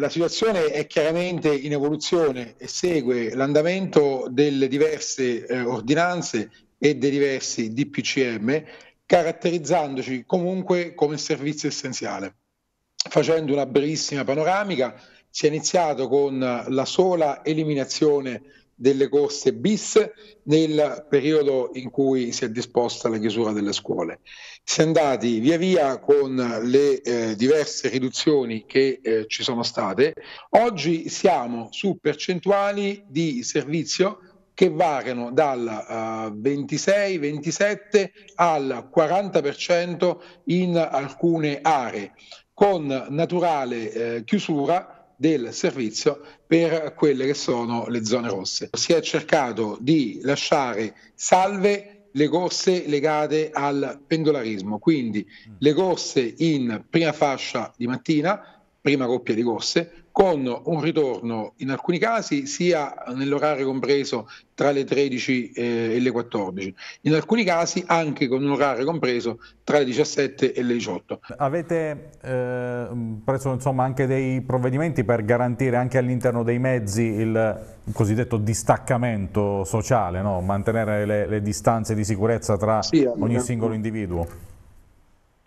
la situazione è chiaramente in evoluzione e segue l'andamento delle diverse eh, ordinanze e dei diversi DPCM, caratterizzandoci comunque come servizio essenziale. Facendo una brevissima panoramica, si è iniziato con la sola eliminazione delle corse bis nel periodo in cui si è disposta la chiusura delle scuole. Si è andati via via con le eh, diverse riduzioni che eh, ci sono state. Oggi siamo su percentuali di servizio che variano dal uh, eh, 26-27 al 40% in alcune aree, con naturale eh, chiusura del servizio per quelle che sono le zone rosse. Si è cercato di lasciare salve le corse legate al pendolarismo, quindi le corse in prima fascia di mattina, prima coppia di corse, con un ritorno in alcuni casi sia nell'orario compreso tra le 13 eh, e le 14, in alcuni casi anche con un orario compreso tra le 17 e le 18. Avete eh, preso insomma, anche dei provvedimenti per garantire anche all'interno dei mezzi il cosiddetto distaccamento sociale, no? mantenere le, le, distanze di sicurezza tra sì, ogni singolo individuo?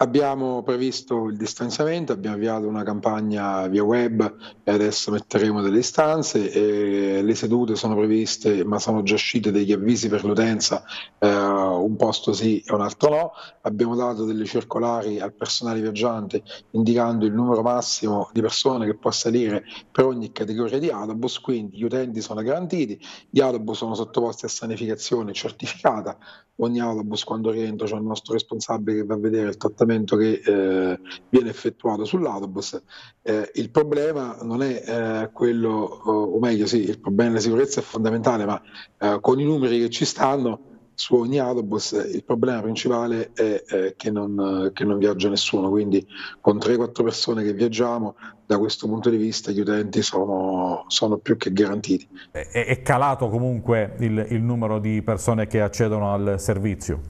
Abbiamo previsto il distanziamento, abbiamo avviato una campagna via web e adesso metteremo delle istanze. le sedute sono previste, ma sono già uscite degli avvisi per l'utenza, eh, un posto sì e un altro no. Abbiamo dato delle circolari al personale viaggiante indicando il numero massimo di persone che può salire per ogni categoria di autobus, quindi gli utenti sono garantiti, gli autobus sono sottoposti a sanificazione certificata, ogni autobus quando rientra c'è il nostro responsabile che va a vedere il trattamento intervento che eh, viene effettuato sull'autobus. Eh, il problema non è eh, quello, o meglio sì, il problema della sicurezza è fondamentale, ma eh, con i numeri che ci stanno su ogni autobus eh, il problema principale è che non, che, non, viaggia nessuno, quindi con 3-4 persone che viaggiamo da questo punto di vista gli utenti sono, sono più che garantiti. È, è calato comunque il, il numero di persone che accedono al servizio?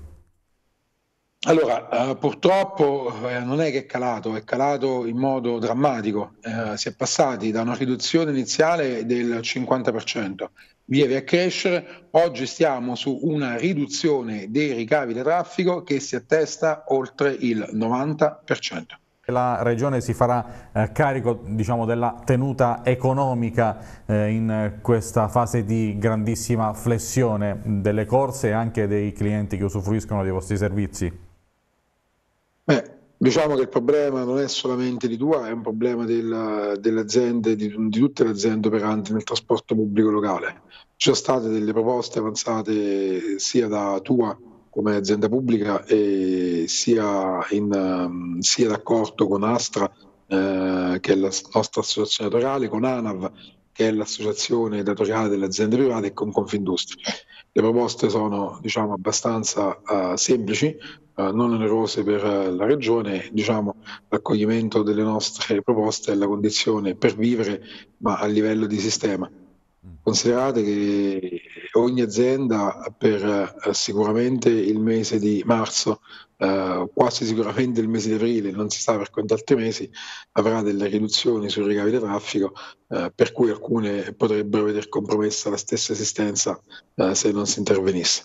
Allora, eh, purtroppo eh, non è che è calato, è calato in modo drammatico. Eh, si è passati da una riduzione iniziale del 50%, lieve a crescere, oggi stiamo su una riduzione dei ricavi da traffico che si attesta oltre il 90%. La Regione si farà eh, carico diciamo, della tenuta economica eh, in questa fase di grandissima flessione delle corse e anche dei clienti che usufruiscono dei vostri servizi? Beh, diciamo che il problema non è solamente di Tua, è un problema della, delle aziende, di, di, tutte le aziende operanti nel trasporto pubblico locale. Ci sono state delle proposte avanzate sia da Tua come azienda pubblica sia, in, um, sia d'accordo con Astra, eh, che è la nostra associazione datoriale, con ANAV, che è l'associazione datoriale delle aziende private, e con Confindustria. Le proposte sono diciamo, abbastanza uh, semplici, eh, non onerose per eh, la Regione, diciamo, l'accoglimento delle nostre proposte è la condizione per vivere, ma a livello di sistema. Mm. Considerate che ogni azienda per eh, sicuramente il mese di marzo, quasi sicuramente il mese di aprile, non si sa per quanti altri mesi, avrà delle riduzioni sui ricavi da traffico, per cui alcune potrebbero vedere compromessa la stessa esistenza se non si intervenisse.